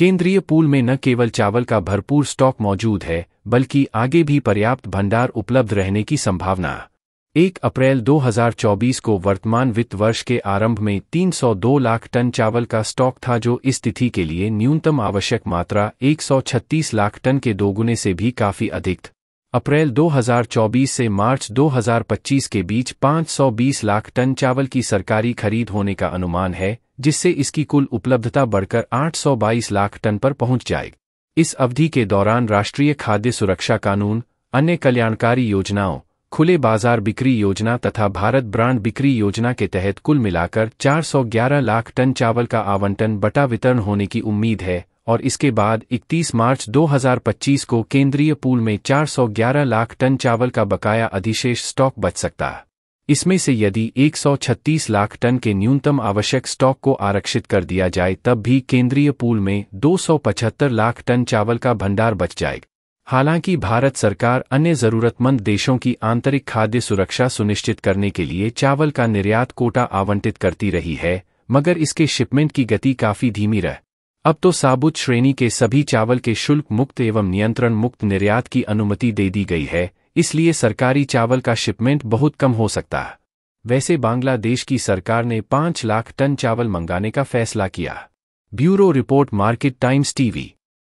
केंद्रीय पूल में न केवल चावल का भरपूर स्टॉक मौजूद है बल्कि आगे भी पर्याप्त भंडार उपलब्ध रहने की संभावना एक अप्रैल 2024 को वर्तमान वित्त वर्ष के आरंभ में 302 लाख टन चावल का स्टॉक था जो इस तिथि के लिए न्यूनतम आवश्यक मात्रा 136 लाख टन के दोगुने से भी काफी अधिक अप्रैल 2024 से मार्च 2025 के बीच 520 लाख टन चावल की सरकारी खरीद होने का अनुमान है जिससे इसकी कुल उपलब्धता बढ़कर 822 लाख टन पर पहुंच जाए इस अवधि के दौरान राष्ट्रीय खाद्य सुरक्षा कानून अन्य कल्याणकारी योजनाओं खुले बाजार बिक्री योजना तथा भारत ब्रांड बिक्री योजना के तहत कुल मिलाकर 411 लाख टन चावल का आवंटन बटा वितरण होने की उम्मीद है और इसके बाद 31 मार्च 2025 को केंद्रीय पूल में 411 लाख टन चावल का बकाया अधिशेष स्टॉक बच सकता है इसमें से यदि 136 लाख टन के न्यूनतम आवश्यक स्टॉक को आरक्षित कर दिया जाए तब भी केंद्रीय पूल में 275 लाख टन चावल का भंडार बच जाएगा हालांकि भारत सरकार अन्य जरूरतमंद देशों की आंतरिक खाद्य सुरक्षा सुनिश्चित करने के लिए चावल का निर्यात कोटा आवंटित करती रही है मगर इसके शिपमेंट की गति काफी धीमी रह अब तो साबुत श्रेणी के सभी चावल के शुल्क मुक्त एवं नियंत्रण मुक्त निर्यात की अनुमति दे दी गई है इसलिए सरकारी चावल का शिपमेंट बहुत कम हो सकता है वैसे बांग्लादेश की सरकार ने पांच लाख टन चावल मंगाने का फैसला किया bureau report Market Times TV